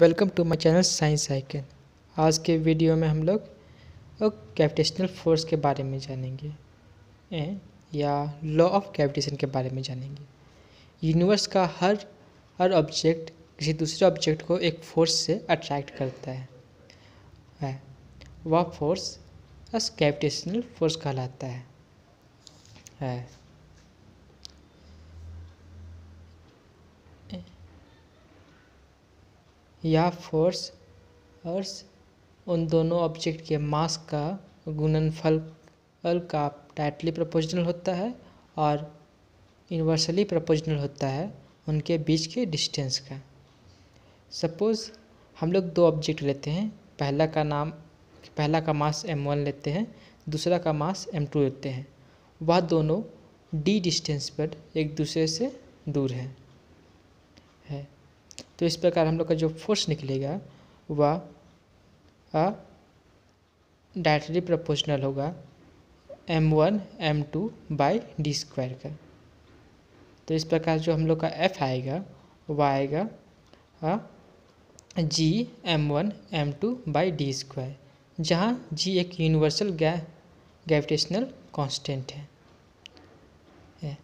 Welcome to my channel science icon आज के video में हम लोग कैविटेशनल फोर्स के बारे में जानेंगे ए, या लॉ ऑफ कैविटेशन के बारे में जानेंगे यूनिवर्स का हर हर ऑब्जेक्ट किसी दूसरे ऑब्जेक्ट को एक फोर्स से अट्रैक्ट करता है, वह फोर्स अस कैविटेशनल फोर्स कहलाता है, है या फोर्स अर्स उन दोनों ऑब्जेक्ट के मास का गुणनफल का टाइटली प्रोपोर्शनल होता है और इन्वर्सली प्रोपोर्शनल होता है उनके बीच के डिस्टेंस का सपोज़ हम लोग दो ऑब्जेक्ट लेते हैं पहला का नाम पहला का मास एम वन लेते हैं दूसरा का मास एम टू लेते हैं वह दोनों डी डिस्टेंस पर एक दूसरे से दूर है, है। तो इस प्रकार हम लोग का जो फोर्स निकलेगा वह डायरेक्टली प्रोपोर्शनल होगा M one M two by D square का तो इस प्रकार जो हम लोग का एफ आएगा वह आएगा G M one M two by D square जहाँ जी एक यूनिवर्सल ग्रेविटेशनल कांस्टेंट है